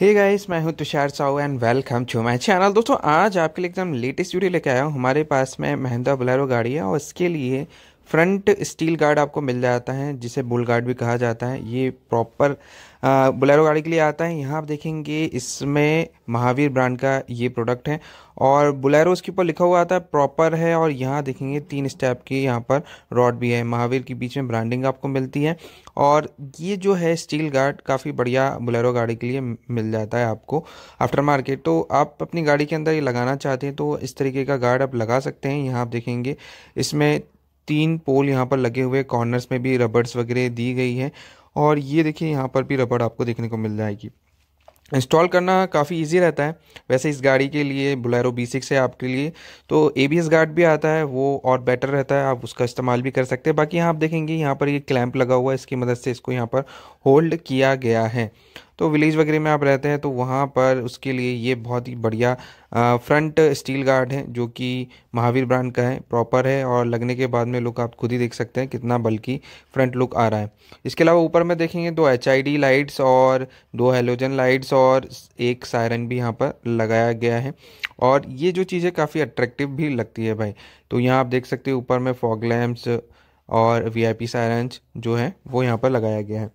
हे guys मैं हूं Tushar Sahu and welcome to my channel दोस्तों आज आपके लिए एकदम लेटेस्ट वीडियो लेके आया हूं हमारे पास में महिंद्रा बुलेरो गाड़ी है और इसके लिए फ्रंट स्टील गार्ड आपको मिल जाता है जिसे बुल गार्ड भी कहा जाता है ये प्रॉपर बुलेरो गाड़ी के लिए आता है यहाँ आप देखेंगे इसमें महावीर ब्रांड का ये प्रोडक्ट है और बुलेरो उसके ऊपर लिखा हुआ आता है प्रॉपर है और यहाँ देखेंगे तीन स्टेप की यहाँ पर रॉड भी है महावीर के बीच में ब्रांडिंग आपको मिलती है और ये जो है स्टील गार्ड काफ़ी बढ़िया बुलेरो गाड़ी के लिए मिल जाता है आपको आफ्टर मार्केट तो आप अपनी गाड़ी के अंदर ये लगाना चाहते हैं तो इस तरीके का गार्ड आप लगा सकते हैं यहाँ आप देखेंगे इसमें तीन पोल यहाँ पर लगे हुए कॉर्नर्स में भी रबर्स वगैरह दी गई है और ये देखिए यहाँ पर भी रबड़ आपको देखने को मिल जाएगी इंस्टॉल करना काफ़ी इजी रहता है वैसे इस गाड़ी के लिए बुलेरो बी सिक्स है आपके लिए तो ए बी एस गार्ड भी आता है वो और बेटर रहता है आप उसका इस्तेमाल भी कर सकते हैं बाकी यहाँ आप देखेंगे यहाँ पर ये यह क्लैंप लगा हुआ है इसकी मदद से इसको यहाँ पर होल्ड किया गया है तो विलेज वगैरह में आप रहते हैं तो वहाँ पर उसके लिए ये बहुत ही बढ़िया फ्रंट स्टील गार्ड है जो कि महावीर ब्रांड का है प्रॉपर है और लगने के बाद में लुक आप खुद ही देख सकते हैं कितना बल्कि फ्रंट लुक आ रहा है इसके अलावा ऊपर में देखेंगे दो तो एच लाइट्स और दो हेलोजन लाइट्स और एक सायरन भी यहाँ पर लगाया गया है और ये जो चीज़ें काफ़ी अट्रैक्टिव भी लगती है भाई तो यहाँ आप देख सकते हैं ऊपर में फॉग लैम्प्स और वी आई पी जो है वो यहाँ पर लगाया गया है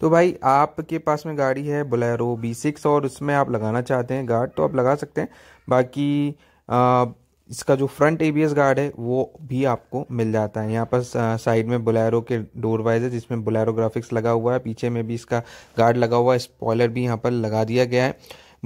तो भाई आपके पास में गाड़ी है बुलेरो बी सिक्स और उसमें आप लगाना चाहते हैं गार्ड तो आप लगा सकते हैं बाकी आ, इसका जो फ्रंट ए गार्ड है वो भी आपको मिल जाता है यहाँ पर साइड में बुलेरो के डोर वाइज है जिसमें बुलेरो ग्राफिक्स लगा हुआ है पीछे में भी इसका गार्ड लगा हुआ है स्पॉयलर भी यहाँ पर लगा दिया गया है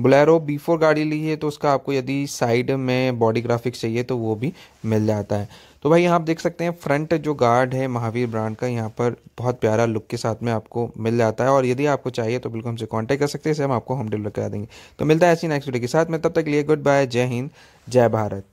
बुलेरो बी फोर गाड़ी ली है तो उसका आपको यदि साइड में बॉडी ग्राफिक्स चाहिए तो वो भी मिल जाता है तो भाई यहाँ आप देख सकते हैं फ्रंट जो गार्ड है महावीर ब्रांड का यहाँ पर बहुत प्यारा लुक के साथ में आपको मिल जाता है और यदि आपको चाहिए तो बिल्कुल हमसे कॉन्टैक्ट कर सकते हैं इसे हम आपको होम डिलीवर करा देंगे तो मिलता है ऐसी नेक्स्ट वीडियो के साथ में तब तक लिए गुड बाय जय हिंद जय भारत